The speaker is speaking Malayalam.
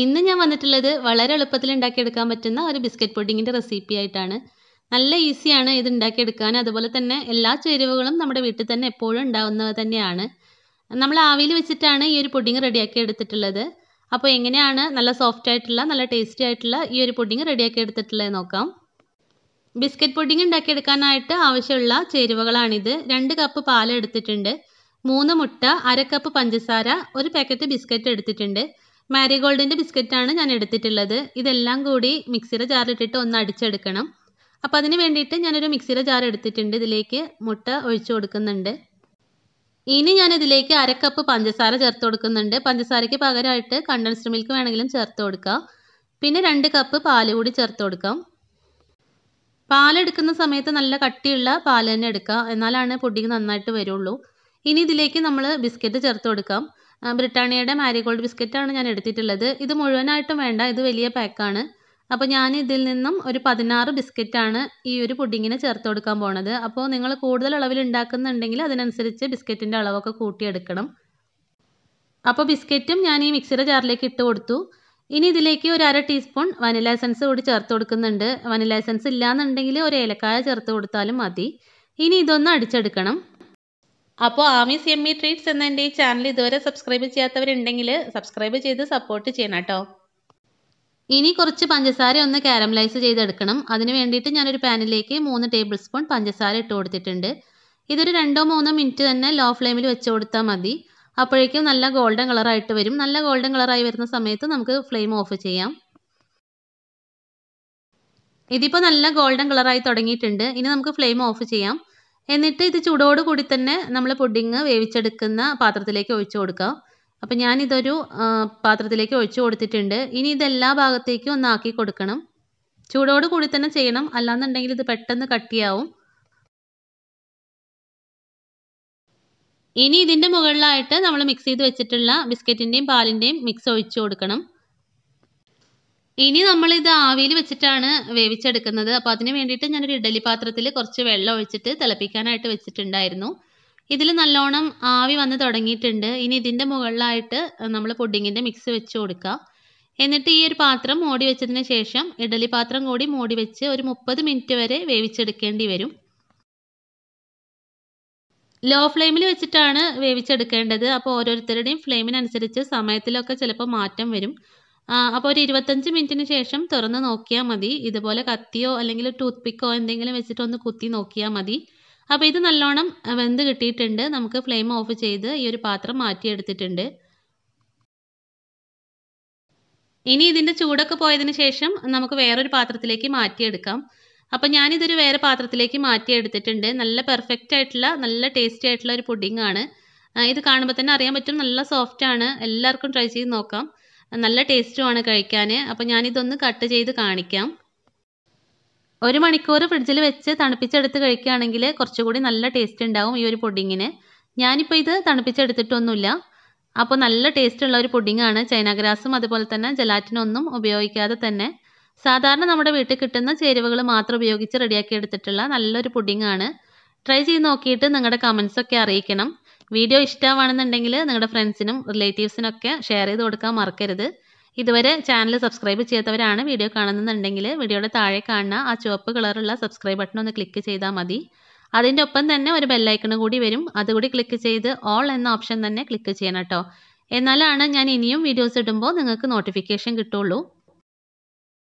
ഇന്ന് ഞാൻ വന്നിട്ടുള്ളത് വളരെ എളുപ്പത്തിൽ ഉണ്ടാക്കിയെടുക്കാൻ പറ്റുന്ന ഒരു ബിസ്ക്കറ്റ് പുഡിങ്ങിൻ്റെ റെസിപ്പി ആയിട്ടാണ് നല്ല ഈസിയാണ് ഇത് ഉണ്ടാക്കിയെടുക്കാൻ അതുപോലെ തന്നെ എല്ലാ ചേരുവകളും നമ്മുടെ വീട്ടിൽ തന്നെ എപ്പോഴും ഉണ്ടാവുന്നത് തന്നെയാണ് നമ്മൾ ആവിയിൽ വെച്ചിട്ടാണ് ഈ ഒരു പുഡിങ് റെഡിയാക്കി എടുത്തിട്ടുള്ളത് അപ്പോൾ എങ്ങനെയാണ് നല്ല സോഫ്റ്റ് ആയിട്ടുള്ള നല്ല ടേസ്റ്റി ആയിട്ടുള്ള ഈ ഒരു പുഡിങ് റെഡിയാക്കി എടുത്തിട്ടുള്ളത് നോക്കാം ബിസ്ക്കറ്റ് പുഡിങ് ഉണ്ടാക്കിയെടുക്കാനായിട്ട് ആവശ്യമുള്ള ചേരുവകളാണിത് രണ്ട് കപ്പ് പാൽ എടുത്തിട്ടുണ്ട് മൂന്ന് മുട്ട അര കപ്പ് പഞ്ചസാര ഒരു പാക്കറ്റ് ബിസ്ക്കറ്റ് എടുത്തിട്ടുണ്ട് മാരിഗോൾഡിൻ്റെ ബിസ്ക്കറ്റാണ് ഞാൻ എടുത്തിട്ടുള്ളത് ഇതെല്ലാം കൂടി മിക്സിയുടെ ജാറിലിട്ടിട്ട് ഒന്ന് അടിച്ചെടുക്കണം അപ്പോൾ അതിന് വേണ്ടിയിട്ട് ഞാനൊരു മിക്സിയുടെ ജാർ എടുത്തിട്ടുണ്ട് ഇതിലേക്ക് മുട്ട ഒഴിച്ചു കൊടുക്കുന്നുണ്ട് ഇനി ഞാൻ ഇതിലേക്ക് അര കപ്പ് പഞ്ചസാര ചേർത്ത് കൊടുക്കുന്നുണ്ട് പഞ്ചസാരയ്ക്ക് പകരമായിട്ട് കണ്ടൻസ്ഡ് മിൽക്ക് വേണമെങ്കിലും ചേർത്ത് കൊടുക്കാം പിന്നെ രണ്ട് കപ്പ് പാല് കൂടി ചേർത്ത് കൊടുക്കാം പാലെടുക്കുന്ന സമയത്ത് നല്ല കട്ടിയുള്ള പാൽ തന്നെ എടുക്കുക എന്നാലാണ് പുഡിങ് നന്നായിട്ട് വരുള്ളൂ ഇനി ഇതിലേക്ക് നമ്മൾ ബിസ്ക്കറ്റ് ചേർത്ത് കൊടുക്കാം ബ്രിട്ടാനിയയുടെ മാരിഗോൾഡ് ബിസ്ക്കറ്റാണ് ഞാൻ എടുത്തിട്ടുള്ളത് ഇത് മുഴുവനായിട്ടും വേണ്ട ഇത് വലിയ പാക്കാണ് അപ്പോൾ ഞാൻ ഇതിൽ നിന്നും ഒരു പതിനാറ് ബിസ്ക്കറ്റാണ് ഈ ഒരു പുഡിങ്ങിന് ചേർത്ത് കൊടുക്കാൻ പോണത് അപ്പോൾ നിങ്ങൾ കൂടുതൽ അളവിൽ ഉണ്ടാക്കുന്നുണ്ടെങ്കിൽ അതിനനുസരിച്ച് ബിസ്ക്കറ്റിൻ്റെ അളവൊക്കെ കൂട്ടിയെടുക്കണം അപ്പോൾ ബിസ്ക്കറ്റും ഞാൻ ഈ മിക്സിയുടെ ജാറിലേക്ക് ഇട്ട് കൊടുത്തു ഇനി ഇതിലേക്ക് ഒരു അര ടീസ്പൂൺ വനില എസൻസ് കൂടി ചേർത്ത് കൊടുക്കുന്നുണ്ട് വനില എസൻസ് ഇല്ലാന്നുണ്ടെങ്കിൽ ഒരു ഏലക്കായ ചേർത്ത് കൊടുത്താലും മതി ഇനി ഇതൊന്ന് അടിച്ചെടുക്കണം അപ്പോൾ ആമീസ് ഇ ട്രീറ്റ്സ് e എന്ന എൻ്റെ ഈ ചാനൽ ഇതുവരെ സബ്സ്ക്രൈബ് ചെയ്യാത്തവരുണ്ടെങ്കിൽ സബ്സ്ക്രൈബ് ചെയ്ത് സപ്പോർട്ട് ചെയ്യണം കേട്ടോ ഇനി കുറച്ച് പഞ്ചസാര ഒന്ന് കാരമലൈസ് ചെയ്തെടുക്കണം അതിന് വേണ്ടിയിട്ട് ഞാനൊരു പാനിലേക്ക് മൂന്ന് ടേബിൾ സ്പൂൺ പഞ്ചസാര ഇട്ട് കൊടുത്തിട്ടുണ്ട് ഇതൊരു രണ്ടോ മൂന്നോ മിനിറ്റ് തന്നെ ലോ ഫ്ലെയിമിൽ വെച്ച് കൊടുത്താൽ മതി അപ്പോഴേക്കും നല്ല ഗോൾഡൻ കളറായിട്ട് വരും നല്ല ഗോൾഡൻ കളറായി വരുന്ന സമയത്ത് നമുക്ക് ഫ്ലെയിം ഓഫ് ചെയ്യാം ഇതിപ്പോൾ നല്ല ഗോൾഡൻ കളറായി തുടങ്ങിയിട്ടുണ്ട് ഇനി നമുക്ക് ഫ്ലെയിം ഓഫ് ചെയ്യാം എന്നിട്ട് ഇത് ചൂടോട് കൂടി തന്നെ നമ്മൾ പുഡിങ് വേവിച്ചെടുക്കുന്ന പാത്രത്തിലേക്ക് ഒഴിച്ചു കൊടുക്കാം അപ്പോൾ ഞാനിതൊരു പാത്രത്തിലേക്ക് ഒഴിച്ചു കൊടുത്തിട്ടുണ്ട് ഇനി ഇതെല്ലാ ഭാഗത്തേക്കും ഒന്ന് ആക്കി കൊടുക്കണം ചൂടോട് കൂടി തന്നെ ചെയ്യണം അല്ലാന്നുണ്ടെങ്കിൽ ഇത് പെട്ടെന്ന് കട്ടിയാവും ഇനി ഇതിൻ്റെ മുകളിലായിട്ട് നമ്മൾ മിക്സ് ചെയ്ത് വെച്ചിട്ടുള്ള ബിസ്ക്കറ്റിൻ്റെയും പാലിൻ്റെയും മിക്സ് ഒഴിച്ചു കൊടുക്കണം ഇനി നമ്മളിത് ആവിയിൽ വെച്ചിട്ടാണ് വേവിച്ചെടുക്കുന്നത് അപ്പൊ അതിന് വേണ്ടിയിട്ട് ഞാനൊരു ഇഡലി പാത്രത്തിൽ കുറച്ച് വെള്ളം ഒഴിച്ചിട്ട് തിളപ്പിക്കാനായിട്ട് വെച്ചിട്ടുണ്ടായിരുന്നു ഇതിൽ നല്ലോണം ആവി വന്ന് തുടങ്ങിയിട്ടുണ്ട് ഇനി ഇതിൻ്റെ മുകളിലായിട്ട് നമ്മൾ പുഡിങ്ങിൻ്റെ മിക്സ് വെച്ച് കൊടുക്കുക എന്നിട്ട് ഈ ഒരു പാത്രം മൂടി വെച്ചതിന് ശേഷം ഇഡലി പാത്രം കൂടി മൂടി വെച്ച് ഒരു മുപ്പത് മിനിറ്റ് വരെ വേവിച്ചെടുക്കേണ്ടി വരും ലോ ഫ്ലെയിമിൽ വെച്ചിട്ടാണ് വേവിച്ചെടുക്കേണ്ടത് അപ്പോൾ ഓരോരുത്തരുടെയും ഫ്ലെയിമിനനുസരിച്ച് സമയത്തിലൊക്കെ ചിലപ്പോൾ മാറ്റം വരും അപ്പോൾ ഒരു ഇരുപത്തഞ്ച് മിനിറ്റിന് ശേഷം തുറന്ന് നോക്കിയാൽ മതി ഇതുപോലെ കത്തിയോ അല്ലെങ്കിൽ ടൂത്ത് പിക്കോ എന്തെങ്കിലും വെച്ചിട്ട് ഒന്ന് കുത്തി നോക്കിയാൽ മതി അപ്പോൾ ഇത് നല്ലോണം വെന്ത് കിട്ടിയിട്ടുണ്ട് നമുക്ക് ഫ്ലെയിം ഓഫ് ചെയ്ത് ഈ ഒരു പാത്രം മാറ്റിയെടുത്തിട്ടുണ്ട് ഇനി ഇതിന്റെ ചൂടൊക്കെ പോയതിന് ശേഷം നമുക്ക് വേറൊരു പാത്രത്തിലേക്ക് മാറ്റിയെടുക്കാം ഞാൻ ഞാനിതൊരു വേറെ പാത്രത്തിലേക്ക് മാറ്റിയെടുത്തിട്ടുണ്ട് നല്ല പെർഫെക്റ്റ് ആയിട്ടുള്ള നല്ല ടേസ്റ്റി ആയിട്ടുള്ള ഒരു പുഡിംഗ് ആണ് ഇത് കാണുമ്പോൾ തന്നെ അറിയാൻ പറ്റും നല്ല സോഫ്റ്റ് ആണ് എല്ലാവർക്കും ട്രൈ ചെയ്ത് നോക്കാം നല്ല ടേസ്റ്റുമാണ് കഴിക്കാൻ അപ്പോൾ ഞാനിതൊന്ന് കട്ട് ചെയ്ത് കാണിക്കാം ഒരു മണിക്കൂർ ഫ്രിഡ്ജിൽ വെച്ച് തണുപ്പിച്ചെടുത്ത് കഴിക്കുകയാണെങ്കിൽ കുറച്ചുകൂടി നല്ല ടേസ്റ്റ് ഉണ്ടാവും ഈ ഒരു പൊഡിങ്ങിന് ഞാനിപ്പോൾ ഇത് തണുപ്പിച്ചെടുത്തിട്ടൊന്നുമില്ല അപ്പോൾ നല്ല ടേസ്റ്റ് ഉള്ള ഒരു ചൈന ചൈനാഗ്രാസും അതുപോലെ തന്നെ ജലാറ്റിനൊന്നും ഉപയോഗിക്കാതെ തന്നെ സാധാരണ നമ്മുടെ വീട്ടിൽ കിട്ടുന്ന ചേരുവകൾ മാത്രം ഉപയോഗിച്ച് റെഡിയാക്കി എടുത്തിട്ടുള്ള നല്ലൊരു പുഡിങ്ങാണ് ട്രൈ ചെയ്ത് നോക്കിയിട്ട് നിങ്ങളുടെ കമൻസൊക്കെ അറിയിക്കണം വീഡിയോ ഇഷ്ടമാണെന്നുണ്ടെങ്കിൽ നിങ്ങളുടെ ഫ്രണ്ട്സിനും റിലേറ്റീവ്സിനൊക്കെ ഷെയർ ചെയ്ത് കൊടുക്കാൻ മറക്കരുത് ഇതുവരെ ചാനൽ സബ്സ്ക്രൈബ് ചെയ്യാത്തവരാണ് വീഡിയോ കാണുന്നുണ്ടെങ്കിൽ വീഡിയോയുടെ താഴെ കാണുന്ന ആ ചുവപ്പ് കളറുള്ള സബ്സ്ക്രൈബ് ബട്ടൺ ഒന്ന് ക്ലിക്ക് ചെയ്താൽ മതി അതിൻ്റെ ഒപ്പം തന്നെ ഒരു ബെല്ലൈക്കണും കൂടി വരും അതുകൂടി ക്ലിക്ക് ചെയ്ത് ഓൾ എന്ന ഓപ്ഷൻ തന്നെ ക്ലിക്ക് ചെയ്യണം കേട്ടോ എന്നാലാണ് ഞാൻ ഇനിയും വീഡിയോസ് ഇടുമ്പോൾ നിങ്ങൾക്ക് നോട്ടിഫിക്കേഷൻ കിട്ടുള്ളൂ